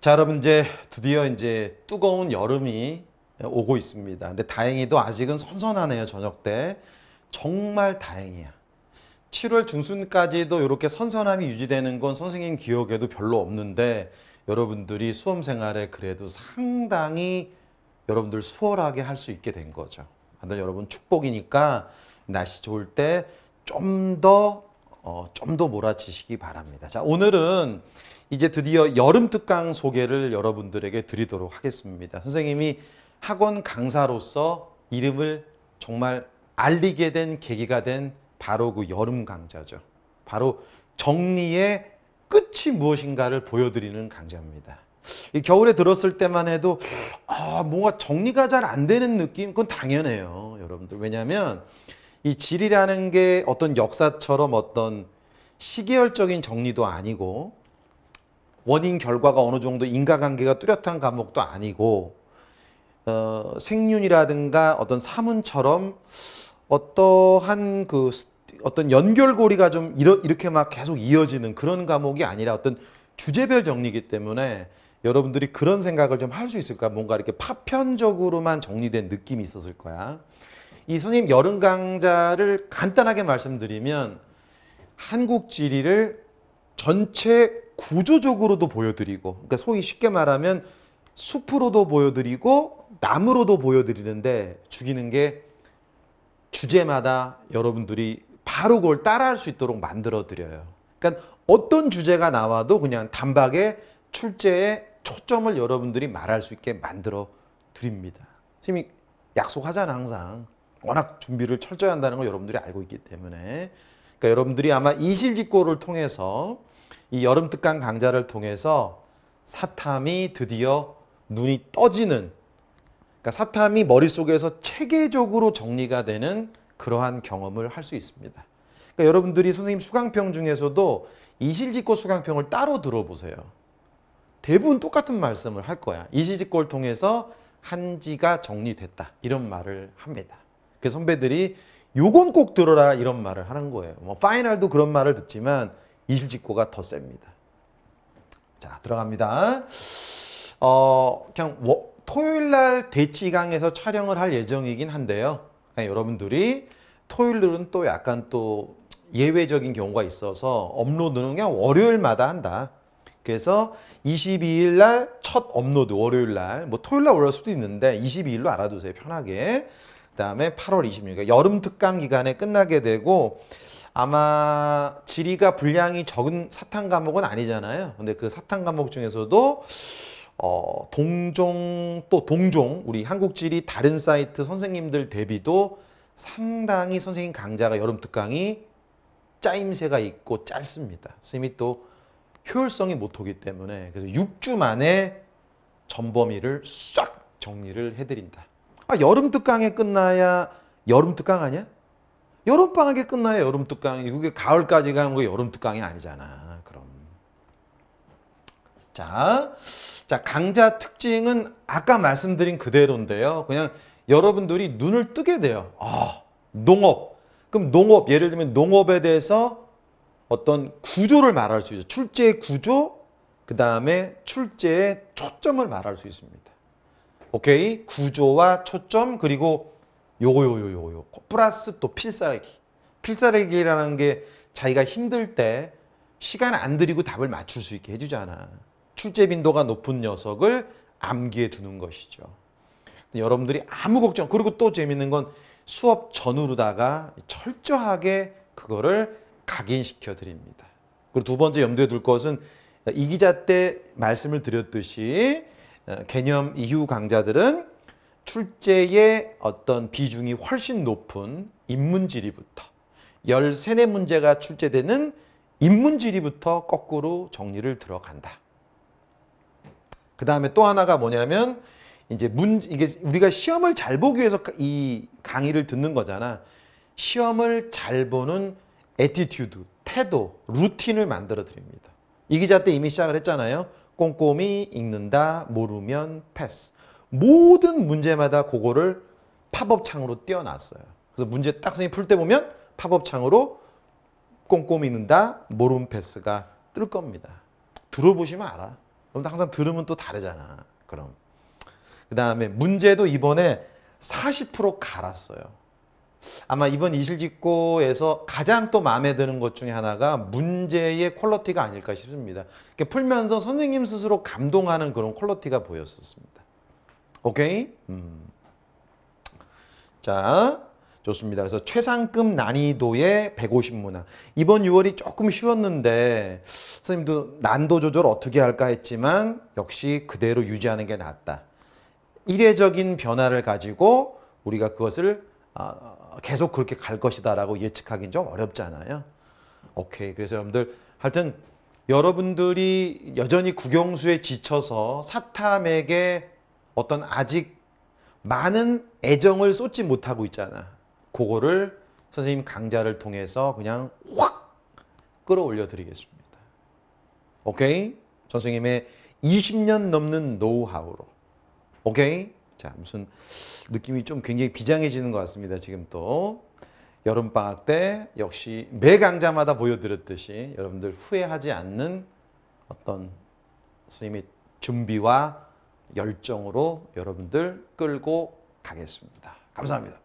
자 여러분 이제 드디어 이제 뜨거운 여름이 오고 있습니다. 근데 다행히도 아직은 선선하네요. 저녁 때. 정말 다행이야. 7월 중순까지도 이렇게 선선함이 유지되는 건 선생님 기억에도 별로 없는데 여러분들이 수험 생활에 그래도 상당히 여러분들 수월하게 할 수 있게 된 거죠. 근데 여러분 축복이니까 날씨 좋을 때 좀 더 좀더 어, 몰아치시기 바랍니다. 자 오늘은 이제 드디어 여름 특강 소개를 여러분들에게 드리도록 하겠습니다. 선생님이 학원 강사로서 이름을 정말 알리게 된 계기가 된 바로 그 여름 강좌죠. 바로 정리의 끝이 무엇인가를 보여드리는 강좌입니다. 이 겨울에 들었을 때만 해도 아, 뭔가 정리가 잘 안 되는 느낌 그건 당연해요 여러분들 왜냐하면 이 질이라는 게 어떤 역사처럼 어떤 시계열적인 정리도 아니고 원인 결과가 어느 정도 인과관계가 뚜렷한 과목도 아니고 어, 생윤이라든가 어떤 사문처럼 어떠한 그 어떤 연결고리가 좀 이러, 이렇게 막 계속 이어지는 그런 과목이 아니라 어떤 주제별 정리이기 때문에 여러분들이 그런 생각을 좀 할 수 있을까? 뭔가 이렇게 파편적으로만 정리된 느낌이 있었을 거야. 이 선생님 여름 강좌를 간단하게 말씀드리면 한국 지리를 전체 구조적으로도 보여드리고 그러니까 소위 쉽게 말하면 숲으로도 보여드리고 나무로도 보여드리는데 죽이는 게 주제마다 여러분들이 바로 그걸 따라할 수 있도록 만들어 드려요. 그러니까 어떤 주제가 나와도 그냥 단박에 출제에 초점을 여러분들이 말할 수 있게 만들어 드립니다. 선생님이 약속하잖아 항상. 워낙 준비를 철저히 한다는 걸 여러분들이 알고 있기 때문에 그러니까 여러분들이 아마 이실직고를 통해서 이 여름 특강 강좌를 통해서 사탐이 드디어 눈이 떠지는 그러니까 사탐이 머릿속에서 체계적으로 정리가 되는 그러한 경험을 할 수 있습니다. 그러니까 여러분들이 선생님 수강평 중에서도 이실직고 수강평을 따로 들어보세요. 대부분 똑같은 말씀을 할 거야. 이실직고를 통해서 한지가 정리됐다. 이런 말을 합니다. 그 선배들이 요건 꼭 들어라 이런 말을 하는 거예요. 뭐 파이널도 그런 말을 듣지만 이실직고가 더 셉니다. 자, 들어갑니다. 어, 그냥 워, 토요일 날 대치강에서 촬영을 할 예정이긴 한데요. 네, 여러분들이 토요일은 또 약간 또 예외적인 경우가 있어서 업로드는 그냥 월요일마다 한다. 그래서 22일 날 첫 업로드 월요일 날뭐 토요일 날 올라올 수도 있는데 22일로 알아두세요. 편하게. 그다음에 8월 26일 그러니까 여름 특강 기간에 끝나게 되고 아마 지리가 분량이 적은 사탕 과목은 아니잖아요. 근데 그 사탕 과목 중에서도 어, 동종 또 동종 우리 한국 지리 다른 사이트 선생님들 대비도 상당히 선생님 강좌가 여름 특강이 짜임새가 있고 짧습니다. 선생님이 또 효율성이 못하기 때문에 그래서 6주 만에 전범위를 싹 정리를 해드린다. 아, 여름 특강에 끝나야 여름 특강 아니야? 여름방학이 끝나요 여름뚝강이 그게 가을까지 가는 거 여름뚝강이 아니잖아 그럼 자, 자 강자 특징은 아까 말씀드린 그대로인데요 그냥 여러분들이 눈을 뜨게 돼요 아 농업 그럼 농업 예를 들면 농업에 대해서 어떤 구조를 말할 수 있어요 출제의 구조 그 다음에 출제의 초점을 말할 수 있습니다 오케이 구조와 초점 그리고 요거 요요 요거 요 플러스 또 필살기 필살기라는 게 자기가 힘들 때 시간 안 들이고 답을 맞출 수 있게 해주잖아 출제 빈도가 높은 녀석을 암기에 두는 것이죠 여러분들이 아무 걱정 그리고 또 재밌는 건 수업 전후로다가 철저하게 그거를 각인시켜 드립니다 그리고 두 번째 염두에 둘 것은 이 기자 때 말씀을 드렸듯이 어, 개념 이후 강좌들은 출제의 어떤 비중이 훨씬 높은 입문지리부터 13, 4문제가 출제되는 입문지리부터 거꾸로 정리를 들어간다. 그 다음에 또 하나가 뭐냐면 이제 문 이게 우리가 시험을 잘 보기 위해서 그 이 강의를 듣는 거잖아. 시험을 잘 보는 에티튜드, 태도, 루틴을 만들어 드립니다. 이 기자 때 이미 시작을 했잖아요. 꼼꼼히 읽는다, 모르면 패스. 모든 문제마다 그거를 팝업창으로 띄어놨어요 그래서 문제 딱 선생님 풀때 보면 팝업창으로 꼼꼼히 는다 모름 패스가 뜰 겁니다. 들어보시면 알아. 그럼 항상 들으면 또 다르잖아. 그럼. 그 다음에 문제도 이번에 40% 갈았어요. 아마 이번 이실직고에서 가장 또 마음에 드는 것 중에 하나가 문제의 퀄러티가 아닐까 싶습니다. 풀면서 선생님 스스로 감동하는 그런 퀄러티가 보였었습니다. 오케이? 음. 자, 좋습니다. 그래서 최상급 난이도의 150문항. 이번 6월이 조금 쉬웠는데 선생님도 난도 조절 어떻게 할까 했지만 역시 그대로 유지하는 게 낫다. 이례적인 변화를 가지고 우리가 그것을 아, 계속 그렇게 갈 것이다 라고 예측하기는 좀 어렵잖아요. 오케이. 그래서 여러분들 하여튼 여러분들이 여전히 국영수에 지쳐서 사탐에게 어떤 아직 많은 애정을 쏟지 못하고 있잖아. 그거를 선생님 강좌를 통해서 그냥 확 끌어올려 드리겠습니다. 오케이? 선생님의 20년 넘는 노하우로. 오케이? 자, 무슨 느낌이 좀 굉장히 비장해지는 것 같습니다. 지금 또 여름방학 때 역시 매 강좌마다 보여드렸듯이 여러분들 후회하지 않는 어떤 선생님의 준비와 열정으로 여러분들 끌고 가겠습니다. 감사합니다.